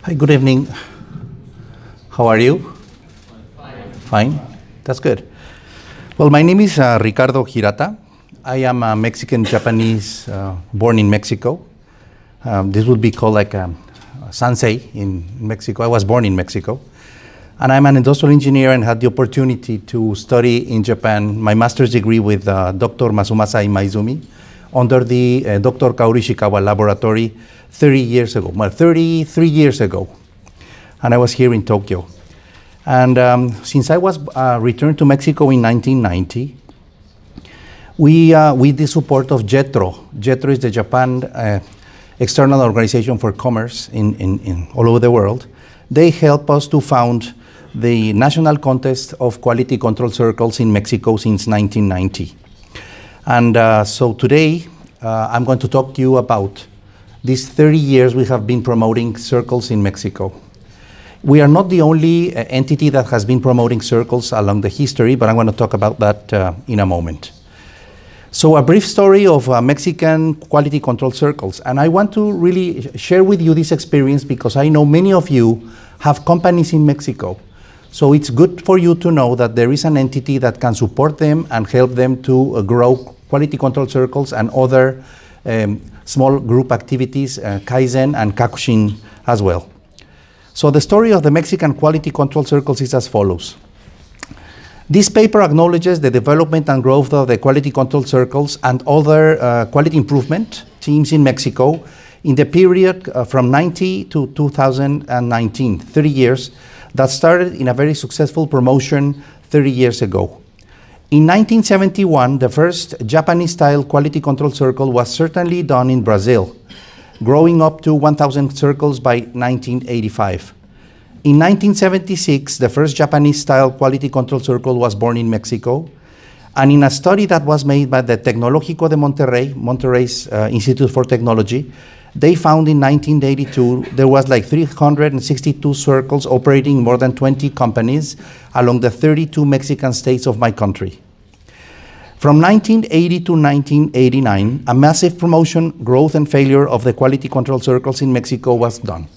Hi, good evening. How are you? Fine. Fine. That's good. Well, my name is uh, Ricardo Girata. I am a Mexican Japanese uh, born in Mexico. Um, this would be called like a, a sansei in Mexico. I was born in Mexico. And I'm an industrial engineer and had the opportunity to study in Japan my master's degree with uh, Dr. Masumasa Imaizumi under the uh, Dr. Kaori Shikawa laboratory 30 years ago, well, 33 years ago. And I was here in Tokyo. And um, since I was uh, returned to Mexico in 1990, we, uh, with the support of JETRO, JETRO is the Japan uh, External Organization for Commerce in, in, in all over the world, they help us to found the National Contest of Quality Control Circles in Mexico since 1990. And uh, so today, uh, I'm going to talk to you about these 30 years we have been promoting circles in Mexico. We are not the only uh, entity that has been promoting circles along the history, but I'm going to talk about that uh, in a moment. So a brief story of uh, Mexican quality control circles. And I want to really share with you this experience because I know many of you have companies in Mexico so it's good for you to know that there is an entity that can support them and help them to uh, grow quality control circles and other um, small group activities, uh, Kaizen and Kakushin as well. So the story of the Mexican quality control circles is as follows. This paper acknowledges the development and growth of the quality control circles and other uh, quality improvement teams in Mexico in the period uh, from 90 to 2019, 30 years, that started in a very successful promotion 30 years ago. In 1971, the first Japanese-style quality control circle was certainly done in Brazil, growing up to 1,000 circles by 1985. In 1976, the first Japanese-style quality control circle was born in Mexico, and in a study that was made by the Tecnológico de Monterrey, Monterrey's uh, Institute for Technology, they found in 1982 there was like 362 circles operating more than 20 companies along the 32 Mexican states of my country. From 1980 to 1989, a massive promotion, growth, and failure of the quality control circles in Mexico was done.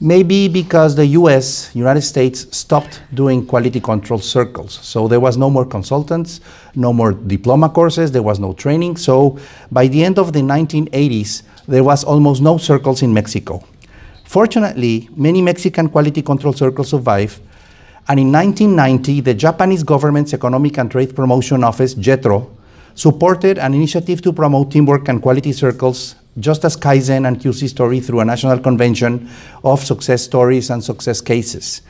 Maybe because the US, United States, stopped doing quality control circles. So there was no more consultants, no more diploma courses, there was no training. So by the end of the 1980s, there was almost no circles in Mexico. Fortunately, many Mexican quality control circles survived and in 1990, the Japanese government's Economic and Trade Promotion Office, JETRO, supported an initiative to promote teamwork and quality circles, just as Kaizen and QC Story through a national convention of success stories and success cases.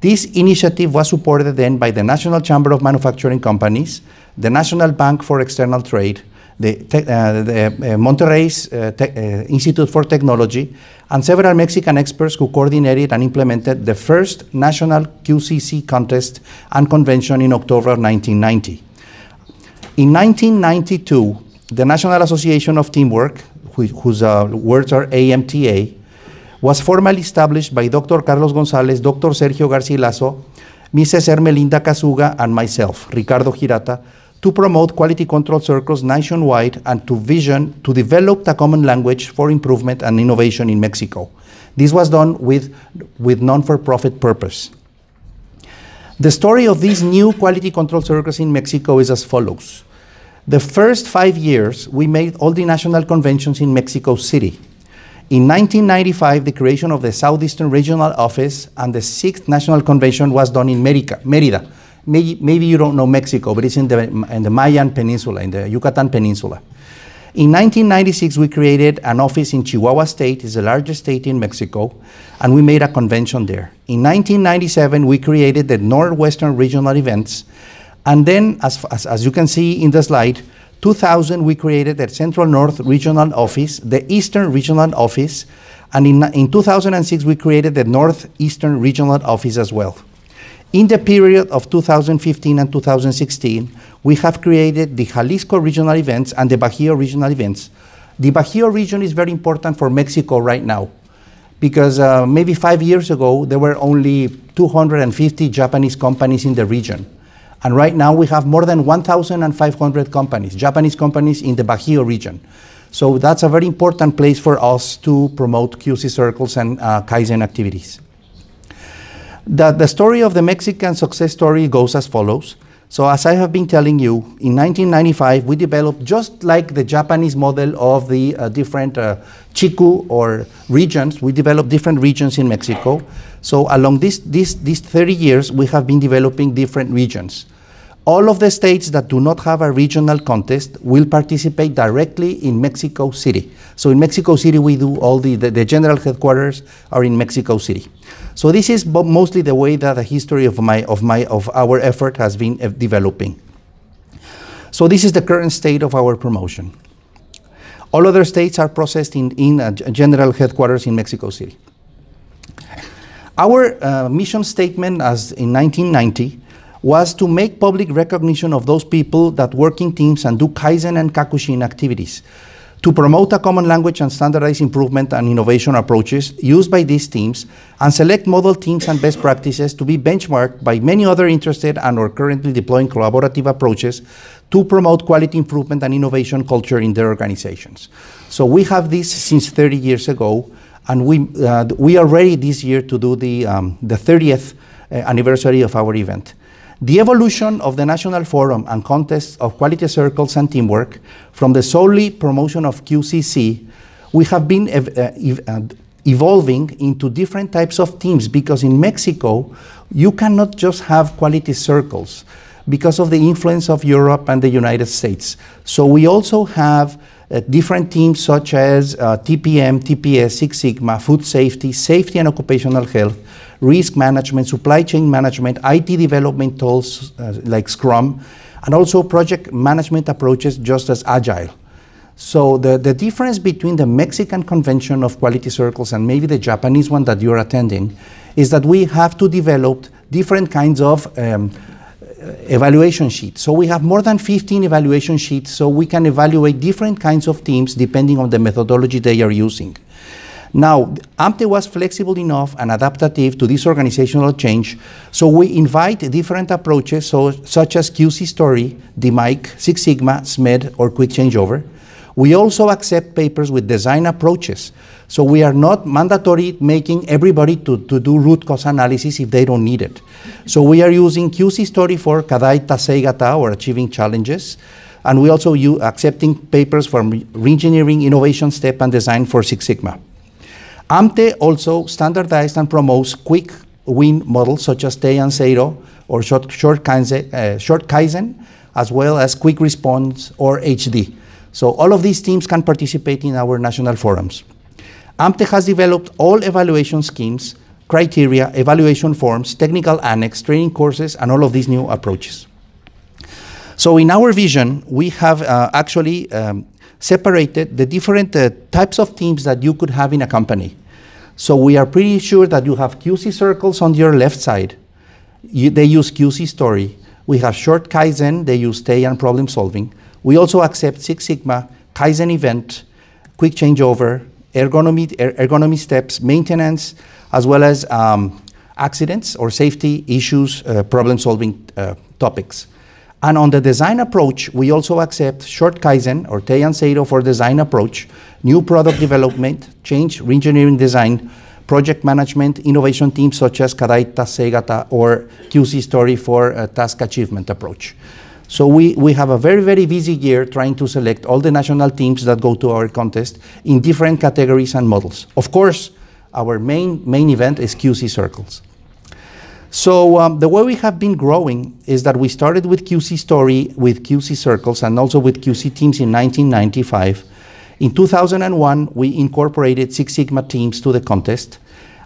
This initiative was supported then by the National Chamber of Manufacturing Companies, the National Bank for External Trade, the, uh, the uh, Monterrey's uh, Institute for Technology, and several Mexican experts who coordinated and implemented the first national QCC contest and convention in October 1990. In 1992, the National Association of Teamwork, wh whose uh, words are AMTA, was formally established by Dr. Carlos González, Dr. Sergio Garcilaso, Mrs. Ermelinda Casuga, and myself, Ricardo Girata, to promote quality control circles nationwide and to vision to develop a common language for improvement and innovation in Mexico. This was done with, with non-for-profit purpose. The story of these new quality control circles in Mexico is as follows. The first five years, we made all the national conventions in Mexico City. In 1995, the creation of the Southeastern Regional Office and the sixth national convention was done in Merica, Merida, Maybe, maybe you don't know Mexico, but it's in the, in the Mayan Peninsula, in the Yucatan Peninsula. In 1996, we created an office in Chihuahua State, it's the largest state in Mexico, and we made a convention there. In 1997, we created the Northwestern Regional Events, and then, as, as, as you can see in the slide, 2000, we created the Central North Regional Office, the Eastern Regional Office, and in, in 2006, we created the Northeastern Regional Office as well. In the period of 2015 and 2016, we have created the Jalisco regional events and the Bajío regional events. The Bajío region is very important for Mexico right now because uh, maybe five years ago, there were only 250 Japanese companies in the region. And right now, we have more than 1,500 companies, Japanese companies in the Bajío region. So that's a very important place for us to promote QC circles and uh, Kaizen activities. The, the story of the Mexican success story goes as follows. So as I have been telling you, in 1995, we developed just like the Japanese model of the uh, different uh, chiku or regions, we developed different regions in Mexico. So along this, this, these 30 years, we have been developing different regions. All of the states that do not have a regional contest will participate directly in Mexico City. So in Mexico City, we do all the, the, the general headquarters are in Mexico City. So this is mostly the way that the history of, my, of, my, of our effort has been eh, developing. So this is the current state of our promotion. All other states are processed in, in a general headquarters in Mexico City. Our uh, mission statement as in 1990 was to make public recognition of those people that work in teams and do Kaizen and Kakushin activities, to promote a common language and standardized improvement and innovation approaches used by these teams, and select model teams and best practices to be benchmarked by many other interested and are currently deploying collaborative approaches to promote quality improvement and innovation culture in their organizations. So we have this since 30 years ago, and we, uh, we are ready this year to do the, um, the 30th uh, anniversary of our event. The evolution of the National Forum and Contest of Quality Circles and Teamwork from the solely promotion of QCC, we have been ev uh, ev uh, evolving into different types of teams because in Mexico, you cannot just have quality circles because of the influence of Europe and the United States. So we also have uh, different teams such as uh, TPM, TPS, Six Sigma, food safety, safety and occupational health, risk management, supply chain management, IT development tools uh, like Scrum, and also project management approaches just as agile. So the, the difference between the Mexican convention of quality circles and maybe the Japanese one that you're attending is that we have to develop different kinds of um, evaluation sheets. So we have more than 15 evaluation sheets, so we can evaluate different kinds of teams depending on the methodology they are using. Now, AMTE was flexible enough and adaptive to this organizational change, so we invite different approaches so, such as QC Story, DMIC, Six Sigma, SMED, or Quick Changeover. We also accept papers with design approaches, so we are not mandatory making everybody to, to do root cause analysis if they don't need it. So we are using QC Story for Kadai Tasei or achieving challenges, and we also use accepting papers from Reengineering Innovation Step and Design for Six Sigma. AMTE also standardized and promotes quick win models such as Tei and Seiro or short, short, Kaizen, uh, short Kaizen, as well as quick response or HD. So all of these teams can participate in our national forums. AMTE has developed all evaluation schemes, criteria, evaluation forms, technical annex, training courses, and all of these new approaches. So in our vision, we have uh, actually um, separated the different uh, types of teams that you could have in a company. So we are pretty sure that you have QC circles on your left side. You, they use QC story. We have short Kaizen, they use stay and problem solving. We also accept Six Sigma, Kaizen event, quick changeover, ergonomy, er, ergonomy steps, maintenance, as well as um, accidents or safety issues, uh, problem solving uh, topics. And on the design approach, we also accept short Kaizen or Teian Seiro for design approach, new product development, change, reengineering design, project management, innovation teams such as kadaita segata or QC Story for uh, task achievement approach. So we, we have a very, very busy year trying to select all the national teams that go to our contest in different categories and models. Of course, our main, main event is QC Circles. So um, the way we have been growing is that we started with QC Story, with QC Circles, and also with QC Teams in 1995. In 2001, we incorporated Six Sigma teams to the contest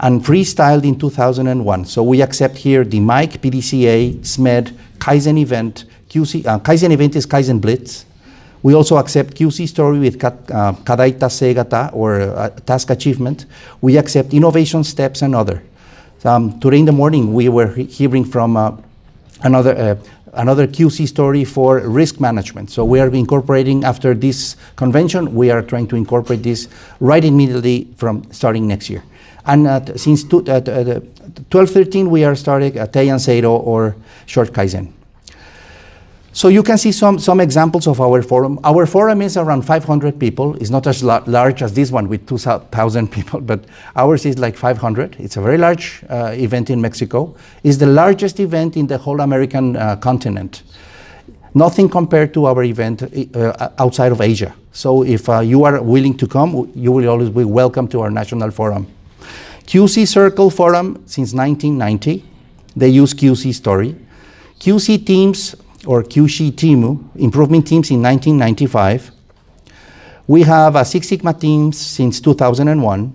and freestyled in 2001. So we accept here the Mike, PDCA, SMED, Kaizen event. QC, uh, Kaizen event is Kaizen Blitz. We also accept QC story with uh, Kadaita Segata or uh, task achievement. We accept innovation steps and other. Um, today in the morning, we were hearing from uh, another uh, another QC story for risk management. So we are incorporating after this convention, we are trying to incorporate this right immediately from starting next year. And since 1213, uh, we are starting a uh, Teian Seiro or short Kaizen. So you can see some, some examples of our forum. Our forum is around 500 people. It's not as la large as this one with 2,000 people, but ours is like 500. It's a very large uh, event in Mexico. It's the largest event in the whole American uh, continent. Nothing compared to our event uh, uh outside of Asia. So if uh, you are willing to come, you will always be welcome to our national forum. QC Circle Forum since 1990. They use QC Story. QC teams or QSH Timu improvement teams in 1995. We have a Six Sigma team since 2001.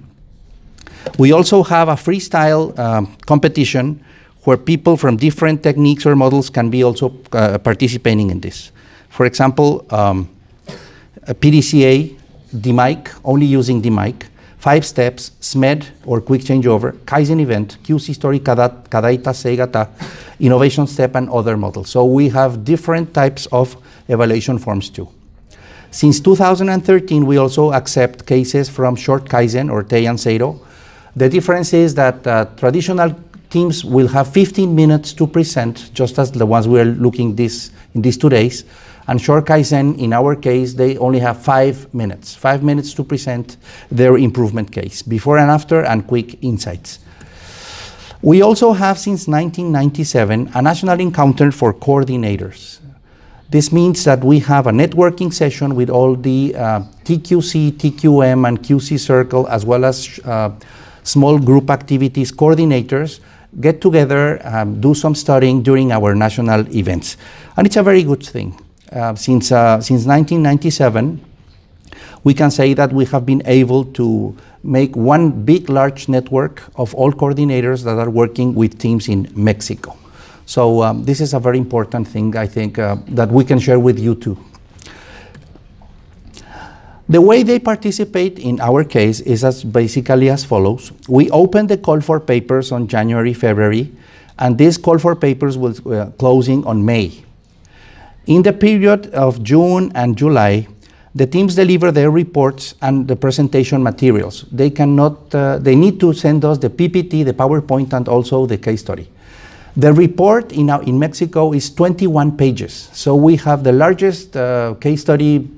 We also have a freestyle um, competition where people from different techniques or models can be also uh, participating in this. For example, um, a PDCA, DMIC, only using DMIC five steps, SMED or quick changeover, Kaizen event, QC story, Kadaita, Seigata, innovation step, and other models. So we have different types of evaluation forms too. Since 2013, we also accept cases from short Kaizen or teian Seiro. The difference is that uh, traditional teams will have 15 minutes to present, just as the ones we are looking this in these two days. And short Kaizen, in our case, they only have five minutes, five minutes to present their improvement case, before and after, and quick insights. We also have, since 1997, a national encounter for coordinators. This means that we have a networking session with all the uh, TQC, TQM, and QC Circle, as well as uh, small group activities coordinators, get together, um, do some studying during our national events. And it's a very good thing. Um, since, uh, since 1997, we can say that we have been able to make one big, large network of all coordinators that are working with teams in Mexico. So um, this is a very important thing, I think, uh, that we can share with you too. The way they participate in our case is as basically as follows. We open the call for papers on January, February, and this call for papers was uh, closing on May. In the period of June and July, the teams deliver their reports and the presentation materials. They cannot, uh, they need to send us the PPT, the PowerPoint, and also the case study. The report in, uh, in Mexico is 21 pages. So we have the largest uh, case study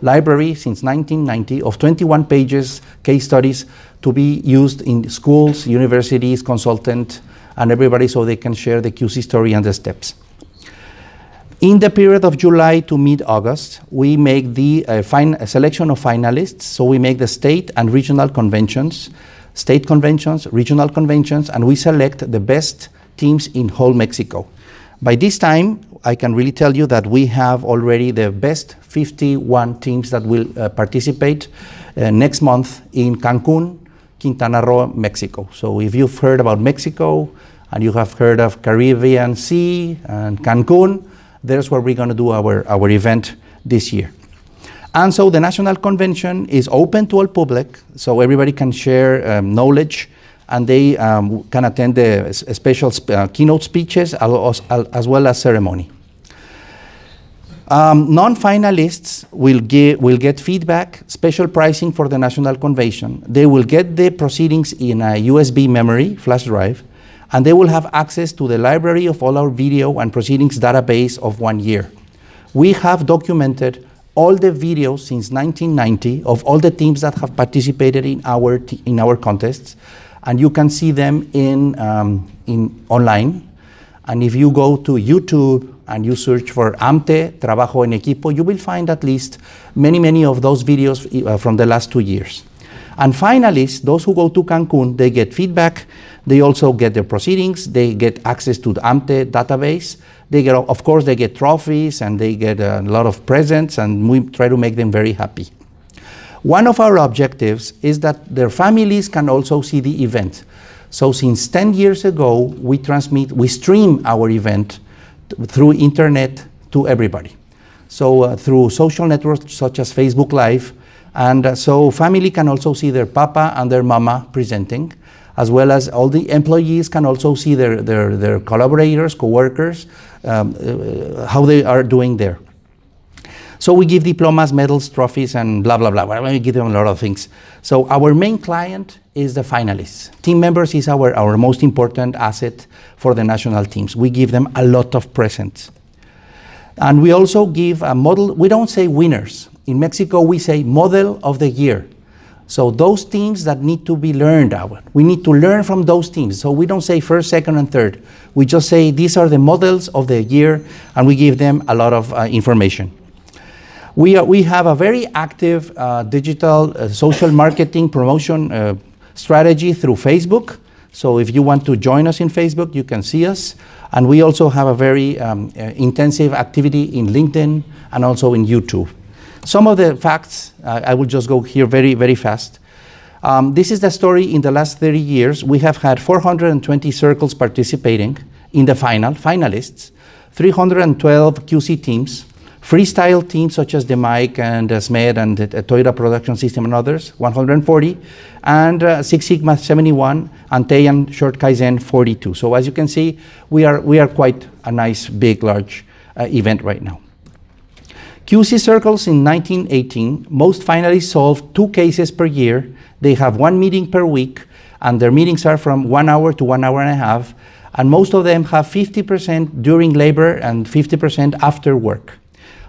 library since 1990 of 21 pages case studies to be used in schools, universities, consultants, and everybody so they can share the QC story and the steps. In the period of July to mid-August, we make the uh, selection of finalists. So we make the state and regional conventions, state conventions, regional conventions, and we select the best teams in whole Mexico. By this time, I can really tell you that we have already the best 51 teams that will uh, participate uh, next month in Cancun, Quintana Roo, Mexico. So if you've heard about Mexico and you have heard of Caribbean Sea and Cancun, there's where we're going to do our, our event this year. And so the National Convention is open to all public, so everybody can share um, knowledge and they um, can attend the special sp uh, keynote speeches as well as ceremony. Um, Non-finalists will, will, get feedback, special pricing for the National Convention. They will get the proceedings in a USB memory, flash drive and they will have access to the library of all our video and proceedings database of one year. We have documented all the videos since 1990 of all the teams that have participated in our, in our contests, and you can see them in, um, in online. And if you go to YouTube and you search for AMTE, Trabajo en Equipo, you will find at least many, many of those videos uh, from the last two years. And finalists, those who go to Cancun, they get feedback they also get their proceedings. They get access to the AMTE database. They get, of course, they get trophies and they get a lot of presents, and we try to make them very happy. One of our objectives is that their families can also see the event. So since 10 years ago, we transmit, we stream our event through internet to everybody. So uh, through social networks such as Facebook Live, and uh, so family can also see their papa and their mama presenting as well as all the employees can also see their, their, their collaborators, co-workers, um, uh, how they are doing there. So we give diplomas, medals, trophies, and blah, blah, blah. We give them a lot of things. So our main client is the finalists. Team members is our, our most important asset for the national teams. We give them a lot of presents. And we also give a model, we don't say winners. In Mexico, we say model of the year. So those teams that need to be learned We need to learn from those teams. So we don't say first, second, and third. We just say these are the models of the year, and we give them a lot of uh, information. We, are, we have a very active uh, digital uh, social marketing promotion uh, strategy through Facebook. So if you want to join us in Facebook, you can see us. And we also have a very um, uh, intensive activity in LinkedIn and also in YouTube. Some of the facts, uh, I will just go here very, very fast. Um, this is the story in the last 30 years. We have had 420 circles participating in the final, finalists, 312 QC teams, freestyle teams such as the Mike and uh, SMED and the uh, Toyota Production System and others, 140, and uh, Six Sigma 71 and Teian Short Kaizen 42. So as you can see, we are, we are quite a nice, big, large uh, event right now. QC circles in 1918 most finally solve two cases per year. They have one meeting per week, and their meetings are from one hour to one hour and a half, and most of them have 50% during labor and 50% after work.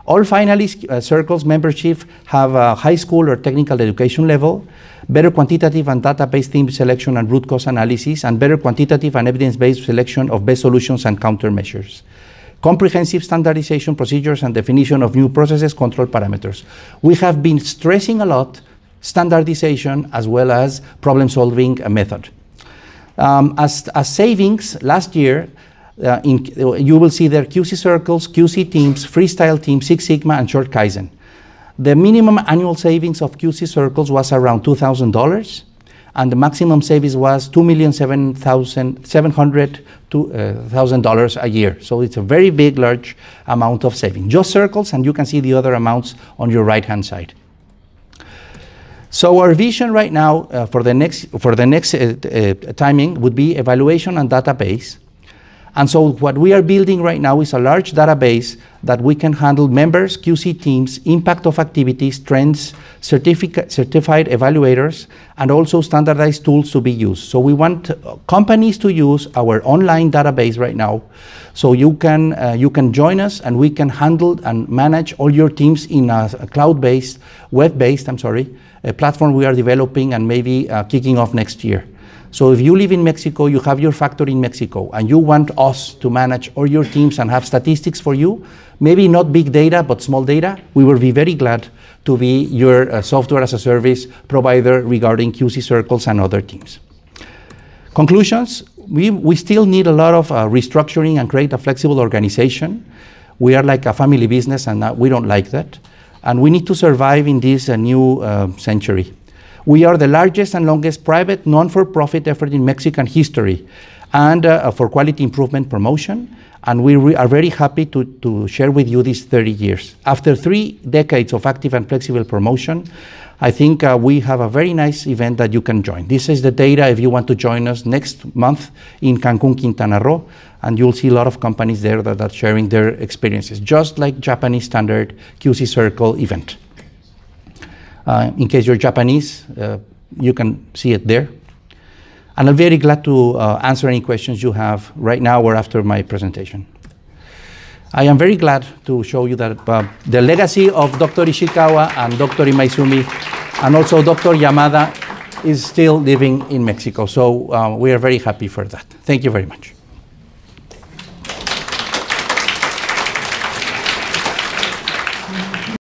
All finalists uh, circles membership have a high school or technical education level, better quantitative and data-based team selection and root cause analysis, and better quantitative and evidence-based selection of best solutions and countermeasures comprehensive standardization procedures and definition of new processes control parameters. We have been stressing a lot standardization as well as problem solving method. Um, as, as savings last year, uh, in, you will see there QC circles, QC teams, freestyle teams, Six Sigma, and short Kaizen. The minimum annual savings of QC circles was around $2,000 and the maximum savings was two million seven thousand seven hundred uh, thousand dollars a year. So it's a very big, large amount of saving. Just circles, and you can see the other amounts on your right-hand side. So our vision right now uh, for the next for the next uh, uh, timing would be evaluation and database. And so what we are building right now is a large database that we can handle members, QC teams, impact of activities, trends, certified evaluators, and also standardized tools to be used. So we want uh, companies to use our online database right now. So you can, uh, you can join us and we can handle and manage all your teams in a, a cloud-based, web-based, I'm sorry, platform we are developing and maybe uh, kicking off next year. So if you live in Mexico, you have your factory in Mexico, and you want us to manage all your teams and have statistics for you, maybe not big data, but small data, we will be very glad to be your uh, software as a service provider regarding QC circles and other teams. Conclusions, we, we still need a lot of uh, restructuring and create a flexible organization. We are like a family business and uh, we don't like that. And we need to survive in this uh, new uh, century. We are the largest and longest private non-for-profit effort in Mexican history and uh, for quality improvement promotion. And we are very happy to, to share with you these 30 years. After three decades of active and flexible promotion, I think uh, we have a very nice event that you can join. This is the data if you want to join us next month in Cancun, Quintana Roo, and you'll see a lot of companies there that are sharing their experiences, just like Japanese standard QC Circle event. Uh, in case you're Japanese, uh, you can see it there. And I'm very glad to uh, answer any questions you have right now or after my presentation. I am very glad to show you that uh, the legacy of Dr. Ishikawa and Dr. Imaizumi and also Dr. Yamada is still living in Mexico. So uh, we are very happy for that. Thank you very much.